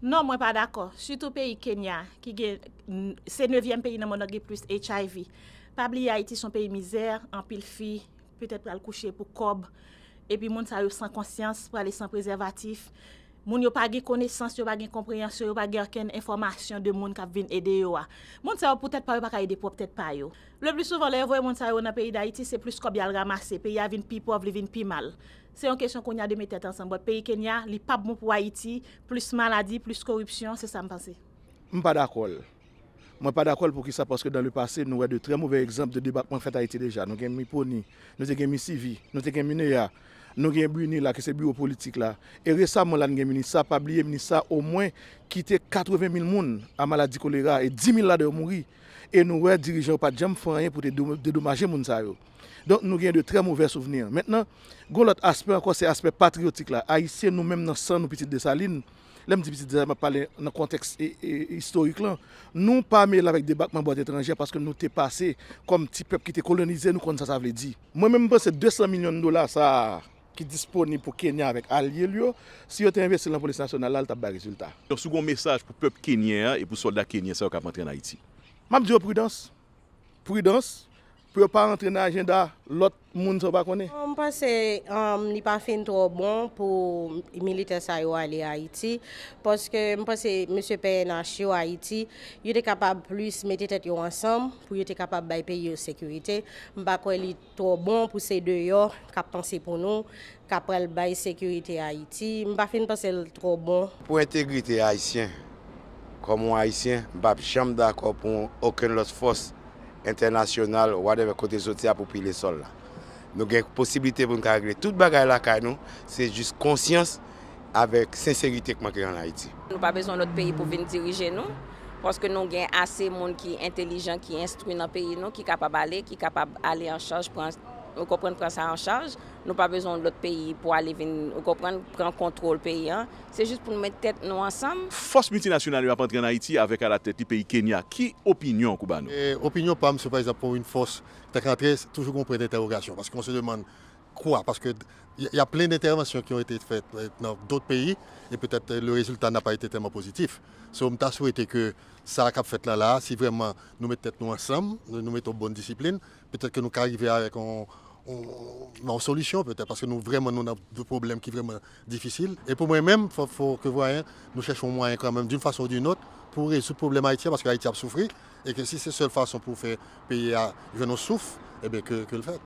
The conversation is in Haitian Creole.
Non, mwen pa dako. Soutou peyi Kenya, ki gen, se nevyem peyi nan mwene gen plus HIV. Pabli ya iti son peyi mizer, an pil fi, petet pral kouche pou kob, epi moun sa yon san konsyans pral yon e san prezervatif. Moun yo pa ge konesans, yo pa gen komprehensyon, yo pa ger ken informasyon de moun kap vin ede yo a. Moun sa yo pou tèt pa yo pa ka ede pou, pou tèt pa yo. Le plus souvan le vwe moun sa yo nan peyi d'Aiti, se plus ko bial ramase. Peyi a vin pi pov, li vin pi mal. Se yon kesyon kon yade me tèt ansanbo. Peyi Kenya, li pap moun pou Aiti, plus maladi, plus korupsyon, se sa m'pense. Mwen pa d'akol. Mwen pa d'akol pou ki sa, porske dan le pase nou wè de tre mouvè exemple de debatman fèt Aiti deja. Nou gen mi poni, nou gen mi sivi, nou gen mi nè ya. Nou gen bouni la ki se bureau politik la. E resa moun lan gen menisa, pabliye menisa, ou mwen kite 80.000 moun a maladi kolera e 10.000 la de ou mouni. E nou wè dirijan ou pa jem fanyen pou te dedomaje moun sa yo. Don nou gen de tre mouvè souvenir. Mètenan, goun lòt aspekt, ankon se aspekt patriotik la. A isye nou mèm nan san nou piti desaline, lèm di piti desaline, mwen pale nan konteks e, e, historik lan, nou pa mè la vek debakman bote etranjer paske nou te pase kom ti pep ki te kolonize nou kon sa sa vle di. ki disponi pou Kenya vek alye liyo, si yo te investi lan polis nasyon, nan lal ta ba rezultat. Yon sougon mesaj pou pep Kenya, e pou soldat Kenya, sa yo kapantre in Haiti. Mam diyo prudens. Prudens. ou yo pa rentre nan ajenda lot moun sou bakwane. Mwen pa se li pa fin tro bon pou milite sa yo ale Haiti poske mwen pa se M. P. N. H. yo Haiti yo te kapab plus mette tet yo ansam pou yo te kapab bay pe yo sekurite. Mwen pa kwen li tro bon pou se deyo kap tanse pou nou kaprel bay sekurite Haiti. Mwen pa fin pa se li tro bon. Po entegri te Haitien, komon Haitien, mwen pa pi chanm da ko pou oken lot fos internasyonal ou wadeve kote soti apopi le sol la. Nou gen posibilite pou mwen kagre. Tout bagay la kay nou, se jis konsyans avek senserite kwa mwen kagre la iti. Nou pa bezon lot peyi pou ven dirije nou, paske nou gen ase moun ki intelijen, ki instruy nan peyi nou, ki kapab ale, ki kapab ale an chanj, mwen kopren pran sa an chanj, nous pas besoin de l'autre pays pour aller venir comprendre prendre contrôle pays hein. c'est juste pour nous mettre tête nous ensemble force multinationale va en Haïti avec à la tête du pays Kenya qui opinion Koubano eh, opinion pas par exemple pour une force qui rentré toujours un point d'interrogation parce qu'on se demande quoi parce qu'il y a plein d'interventions qui ont été faites euh, dans d'autres pays et peut-être euh, le résultat n'a pas été tellement positif. So, on souhaité que ça qu'a fait là, là, si vraiment nous mettons nous ensemble, nous mettons bonne discipline, peut-être que nous arrivons avec un, on, solution peut-être, parce que nous, vraiment, nous avons des problèmes qui sont vraiment difficiles. Et pour moi-même, il faut, faut, que voyez, nous cherchons moyen quand même, d'une façon ou d'une autre, pour résoudre le problème haïtien, parce que Haïti a souffert, et que si c'est la seule façon pour faire payer à je nous souffre, eh bien, que, que le fait.